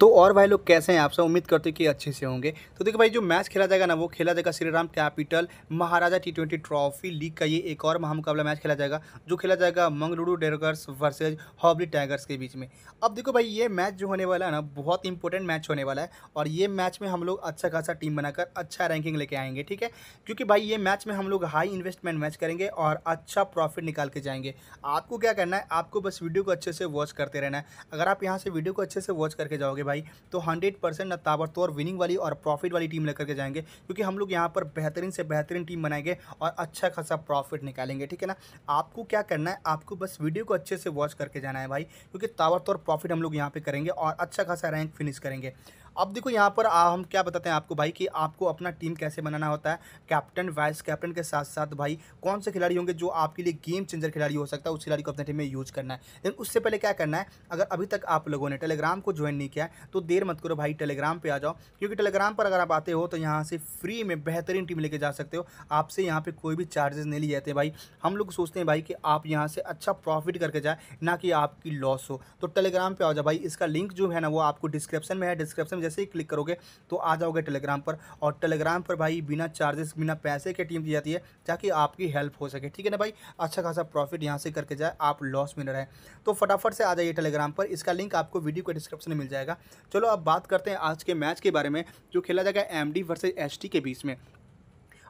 तो और भाई लोग कैसे हैं आप सब उम्मीद करते हैं कि अच्छे से होंगे तो देखो भाई जो मैच खेला जाएगा ना वो खेला जाएगा Shriram capital Maharaja T twenty trophy league का ये एक और महामुकाबला मैच खेला जाएगा जो खेला जाएगा Mangaluru Dragons versus Hubli tigers के बीच में अब देखो भाई ये मैच जो होने वाला है ना बहुत इंपॉर्टेंट मैच होने वाला है और ये मैच में हम लोग अच्छा खासा टीम बनाकर अच्छा रैंकिंग लेके आएंगे ठीक है क्योंकि भाई ये मैच में हम लोग हाई इन्वेस्टमेंट मैच करेंगे और अच्छा प्रॉफिट निकाल के जाएंगे आपको क्या करना है आपको बस वीडियो को अच्छे से वॉच करते रहना है अगर आप यहाँ से वीडियो को अच्छे से वॉच करके जाओगे भाई तो हंड्रेड परसेंट ना विनिंग वाली और प्रॉफिट वाली टीम लेकर के जाएंगे क्योंकि हम लोग यहाँ पर बेहतरीन से बेहतरीन टीम बनाएंगे और अच्छा खासा प्रॉफिट निकालेंगे ठीक है ना आपको क्या करना है आपको बस वीडियो को अच्छे से वॉच करके जाना है भाई क्योंकि ताबड़तोड़ प्रॉफिट हम लोग यहाँ पर करेंगे और अच्छा खासा रैंक फिनिश करेंगे अब देखो यहाँ पर आ, हम क्या बताते हैं आपको भाई कि आपको अपना टीम कैसे बनाना होता है कैप्टन वाइस कैप्टन के साथ साथ भाई कौन से खिलाड़ी होंगे जो आपके लिए गेम चेंजर खिलाड़ी हो सकता है उस खिलाड़ी को अपने टीम में यूज करना है लेकिन उससे पहले क्या करना है अगर अभी तक आप लोगों ने टेलीग्राम को ज्वाइन नहीं किया तो देर मत करो भाई टेलीग्राम पर आ जाओ क्योंकि टेलीग्राम पर अगर आप आते हो तो यहाँ से फ्री में बेहतरीन टीम लेके जा सकते हो आपसे यहाँ पर कोई भी चार्जेस नहीं लिए जाते भाई हम लोग सोचते हैं भाई कि आप यहाँ से अच्छा प्रॉफिट करके जाए ना कि आपकी लॉस हो तो टेलीग्राम पर आ जाओ भाई इसका लिंक जो है ना वो आपको डिस्क्रिप्शन में है डिस्क्रिप्शन जैसे ही क्लिक करोगे तो आ जाओगे टेलीग्राम पर और टेलीग्राम पर भाई बिना चार्जेस बिना पैसे के टीम दी जाती है ताकि आपकी हेल्प हो सके ठीक है ना भाई अच्छा खासा प्रॉफिट यहाँ से करके जाए आप लॉस में न रहें तो फटाफट से आ जाइए टेलीग्राम पर इसका लिंक आपको वीडियो के डिस्क्रिप्शन में मिल जाएगा चलो अब बात करते हैं आज के मैच के बारे में जो खेला जाएगा एम डी वर्सेज के बीच में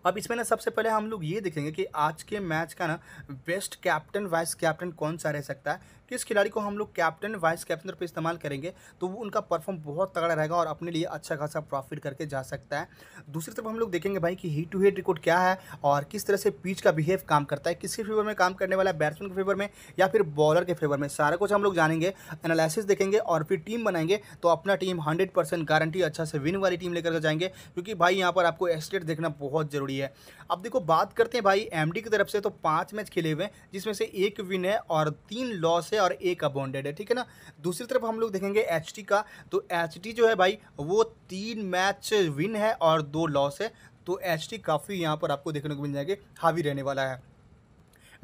अब इसमें ना सबसे पहले हम लोग ये देखेंगे कि आज के मैच का ना बेस्ट कैप्टन वाइस कैप्टन कौन सा रह सकता है किस खिलाड़ी को हम लोग कैप्टन वाइस कैप्टन पर इस्तेमाल करेंगे तो वो उनका परफॉर्म बहुत तगड़ा रहेगा और अपने लिए अच्छा खासा प्रॉफिट करके जा सकता है दूसरी तरफ हम लोग देखेंगे भाई कि हीट टू हीट रिकॉर्ड क्या है और किस तरह से पिच का बिहेव काम करता है किसके फेवर में काम करने वाला है बैट्समैन के फेवर में या फिर बॉलर के फेवर में सारा कुछ हम लोग जानेंगे एनालिसिस देखेंगे और फिर टीम बनाएंगे तो अपना टीम हंड्रेड परसेंट गारंटी अच्छा से विन वाली टीम लेकर जाएंगे क्योंकि भाई यहाँ पर आपको एस्टेट देखना बहुत ज़रूरी है अब देखो बात करते हैं भाई एम की तरफ से तो पाँच मैच खेले हुए हैं जिसमें से एक विन है और तीन लॉस है है और ए का बॉन्डेड है ठीक है ना दूसरी तरफ हम लोग देखेंगे एच का तो एच जो है भाई वो तीन मैच विन है और दो लॉस है तो एच काफ़ी यहाँ पर आपको देखने को मिल जाएंगे हावी रहने वाला है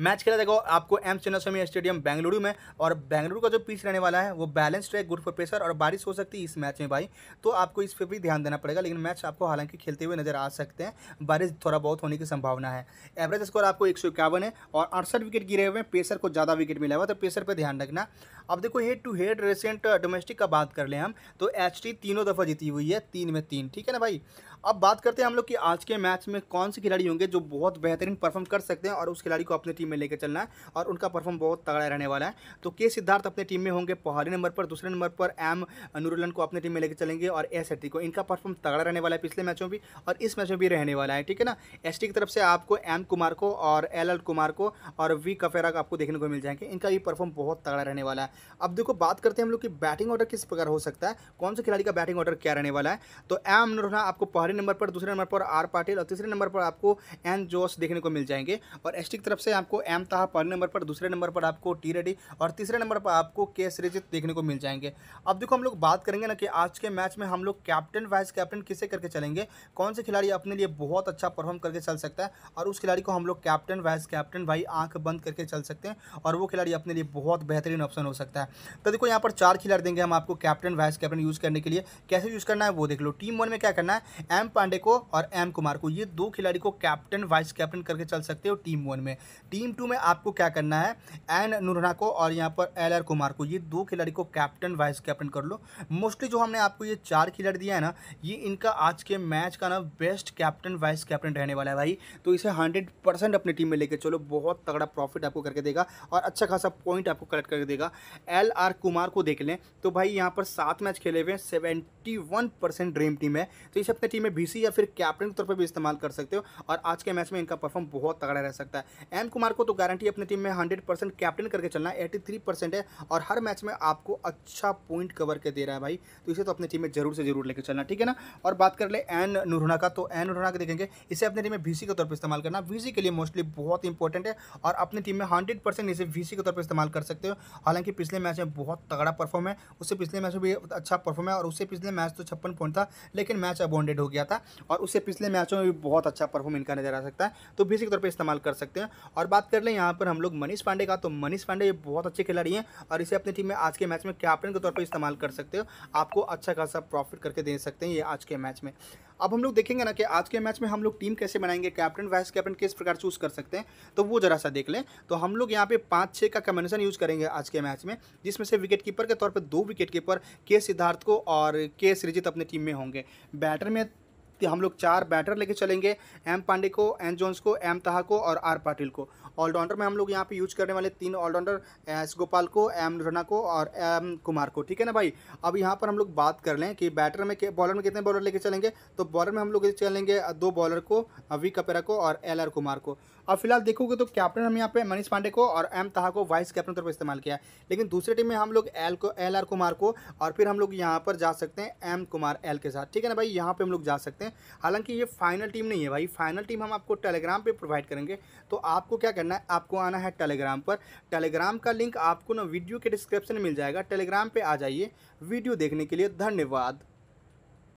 मैच खेला जाएगा आपको एम चिन्नास्वामी स्टेडियम बेंगलुरु में और बेंगलुरु का जो पिच रहने वाला है वो बैलेंस्ड है गुड फॉर प्रेशर और बारिश हो सकती है इस मैच में भाई तो आपको इस पर भी ध्यान देना पड़ेगा लेकिन मैच आपको हालांकि खेलते हुए नजर आ सकते हैं बारिश थोड़ा बहुत होने की संभावना है एवरेज स्कोर आपको एक है और अड़सठ विकेट गिरे हुए हैं पेसर को ज़्यादा विकेट मिला हुआ तो पेसर पर ध्यान रखना अब देखो head to head recent domestic का बात कर लें हम तो एच तीनों दफ़ा जीती हुई है तीन में तीन ठीक है ना भाई अब बात करते हैं हम लोग कि आज के मैच में कौन से खिलाड़ी होंगे जो बहुत बेहतरीन परफॉर्म कर सकते हैं और उस खिलाड़ी को अपनी टीम में लेकर चलना है और उनका परफॉर्म बहुत तगड़ा रहने वाला है तो के सिद्धार्थ अपने टीम में होंगे पहले नंबर पर दूसरे नंबर पर एम नूरुलन को अपने टीम में लेकर चलेंगे और एस एटी को इनका परफॉर्म तगड़ा रहने वाला है पिछले मैचों भी और इस मैच में भी रहने वाला है ठीक है ना एस की तरफ से आपको एम कुमार को और एल एल कुमार को और वी कफेरा को आपको देखने को मिल जाएंगे इनका भी परफॉर्म बहुत तगड़ा रहने वाला है अब देखो बात करते हैं हम लोग की बैटिंग ऑर्डर किस प्रकार हो सकता है कौन से खिलाड़ी का बैटिंग ऑर्डर क्या रहने वाला है तो एम नूरुलना आपको पहले पहले नंबर पर दूसरे नंबर पर आर पाटिल और तीसरे नंबर पर आपको एन जोश देखने को मिल जाएंगे और एस की तरफ से आपको एम ताहा पहले नंबर पर दूसरे नंबर पर आपको टी रेडी और तीसरे नंबर पर आपको के सृजित देखने को मिल जाएंगे अब देखो हम लोग बात करेंगे ना कि आज के मैच में हम लोग कैप्टन वाइस कैप्टन किसे करके चलेंगे कौन से खिलाड़ी अपने लिए बहुत अच्छा परफॉर्म करके चल सकता है और उस खिलाड़ी को हम लोग कैप्टन वाइस कैप्टन भाई आंख बंद करके चल सकते हैं और वो खिलाड़ी अपने लिए बहुत बेहतरीन ऑप्शन हो सकता है तो देखो यहाँ पर चार खिलाड़ी देंगे हम आपको कैप्टन वाइस कैप्टन यूज़ करने के लिए कैसे यूज़ करना है वो देख लो टीम वन में क्या करना है एम पांडे को और एम कुमार को ये दो खिलाड़ी को कैप्टन वाइस कैप्टन करके चल सकते हो टीम वन में टीम टू में आपको क्या करना है एन नुरना को और यहाँ पर एल आर कुमार को ये दो खिलाड़ी को कैप्टन वाइस कैप्टन कर लो मोस्टली जो हमने आपको ये चार खिलाड़ी दिया है ना ये इनका आज के मैच का ना बेस्ट कैप्टन वाइस कैप्टन रहने वाला है भाई तो इसे हंड्रेड परसेंट अपनी टीम में लेकर चलो बहुत तगड़ा प्रॉफिट आपको करके देगा और अच्छा खासा पॉइंट आपको कलेक्ट करके देगा एल आर कुमार को देख लें तो भाई यहाँ पर सात मैच खेले हुए seventy one percent dream team है तो इसे अपने टीम में बीसी या फिर कैप्टन के तौर पर भी इस्तेमाल कर सकते हो और आज के मैच में इनका परफॉर्म बहुत तगड़ा रह सकता है एम कुमार को तो गारंटी अपनी टीम में हंड्रेड परसेंट कैप्टन करके चलना है एटी है और हर मैच में आपको अच्छा पॉइंट कवर के दे रहा है भाई तो इसे तो अपनी टीम में जरूर से जरूर लेकर चलना ठीक है ना और बात कर ले एन नुरहना का तो एन नुरहना का देखेंगे इसे अपनी टीम में वीसी के तौर पर इस्तेमाल करना वीसी के लिए मोस्टली बहुत इंपॉर्टेंट है और अपनी टीम में हंड्रेड परसेंट इसे वीसी के तौर पर इस्तेमाल कर सकते हो हालांकि पिछले मैच में बहुत तगड़ा परफॉर्म है उससे पिछले मैच में भी अच्छा परफॉर्म है और उससे पिछले मैच तो छप्पन पॉइंट था लेकिन मैच अबॉन्डेड हो गया किया था और उससे पिछले मैचों में भी बहुत अच्छा परफॉर्म इनका नजर आ सकता है तो बेसिक तौर पर इस्तेमाल कर सकते हैं और बात कर लें यहाँ पर हम लोग मनीष पांडे का तो मनीष पांडे ये बहुत अच्छे खिलाड़ी हैं और इसे अपनी टीम में आज के मैच में कैप्टन के तौर पर इस्तेमाल कर सकते हो आपको अच्छा खासा प्रॉफिट करके दे सकते हैं ये आज के मैच में अब हम लोग देखेंगे ना कि आज के मैच में हम लोग टीम कैसे बनाएंगे कैप्टन वाइस कैप्टन किस प्रकार चूज़ कर सकते हैं तो वो जरा सा देख लें तो हम लोग यहाँ पे पाँच छः का कम्बिनेशन यूज़ करेंगे आज के मैच में जिसमें से विकेट कीपर के तौर पर दो विकेट कीपर के सिद्धार्थ को और के सृजित अपने टीम में होंगे बैटर में हम लोग चार बैटर लेके चलेंगे एम पांडे को एन जोन्स को एम तहा को और आर पाटिल को ऑलराउंडर में हम लोग यहाँ पे यूज करने वाले तीन ऑलराउंडर एस गोपाल को एम रना को और एम कुमार को ठीक है ना भाई अब यहाँ पर हम लोग बात कर लें कि बैटर में बॉलर में कितने बॉलर लेके चलेंगे तो बॉलर में हम लोग चलेंगे दो बॉलर को वी कपेरा को और एल आर कुमार को अब फिलहाल देखोगे तो कैप्टन हम यहाँ पे मनीष पांडे को और एम तहा को वाइस कैप्टन तौर पर इस्तेमाल किया लेकिन दूसरी टीम में हम लोग एल को एल आर कुमार को और फिर हम लोग यहाँ पर जा सकते हैं एम कुमार एल के साथ ठीक है ना भाई यहाँ पर हम लोग जा सकते हैं हालांकि ये फाइनल टीम नहीं है भाई फाइनल टीम हम आपको टेलीग्राम पर प्रोवाइड करेंगे तो आपको क्या करना है आपको आना है टेलीग्राम पर टेलीग्राम का लिंक आपको ना वीडियो के डिस्क्रिप्शन में मिल जाएगा टेलीग्राम पर आ जाइए वीडियो देखने के लिए धन्यवाद